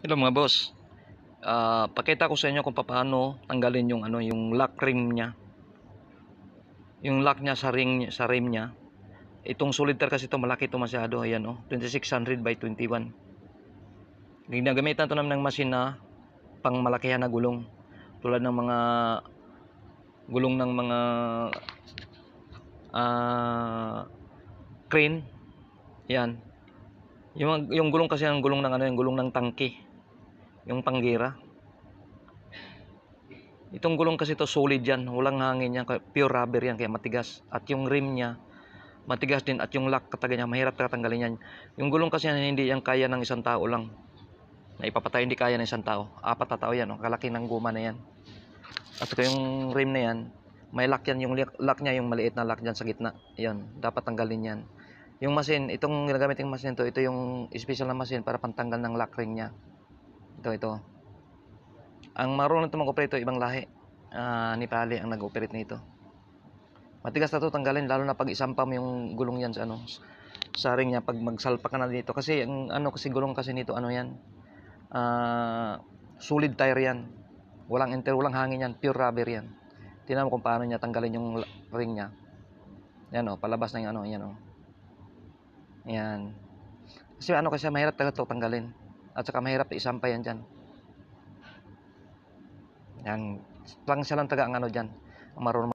Hello mga boss. Uh, pakita ko sa inyo kung paano tanggalin yung ano yung lock rim niya. Yung lock niya sa ring sa rim niya. Itong solid kasi ito malaki to masyado. Ayan oh, 2600 by 21. Ginagamitan to naman ng masina pang malakihan na gulong. Tulad ng mga gulong ng mga uh, crane. Yan. Yung, yung gulong kasi ang gulong ng ano, yung gulong ng tangke yung panggira itong gulong kasi to solid yan walang hangin yan pure rubber yan kaya matigas at yung rim niya matigas din at yung lock kataga niya mahirap tatanggalin yan yung gulong kasi yan, hindi yan kaya ng isang tao lang na ipapatay hindi kaya ng isang tao apat na tao yan ang oh. kalaki ng guma na yan at yung rim na yan may lock yan yung lock niya yung maliit na lock dyan sa gitna yan dapat tanggalin yan yung machine itong ginagamit yung machine to ito yung special na machine para pantanggal ng lock ring niya ito, ito. Ang marunong ito mag-operate ito, ibang lahi. Uh, ah, Nepali ang nag-operate nito. Matigas na ito tanggalin, lalo na pag isampam yung gulong yan sa ano, sa ring niya pag magsalpa ka na dito. Kasi ang ano kasi gulong kasi nito, ano yan, uh, solid tire yan. Walang enter, walang hangin yan, pure rubber yan. Tinan mo kung paano niya tanggalin yung ring niya. Yan o, oh, palabas na yung ano, yan o. Oh. Yan. Kasi ano kasi mahirap talaga ito tanggalin. At saka mahirap isampay yan dyan. Yan, lang sila lang taga ang ano dyan, ang marunong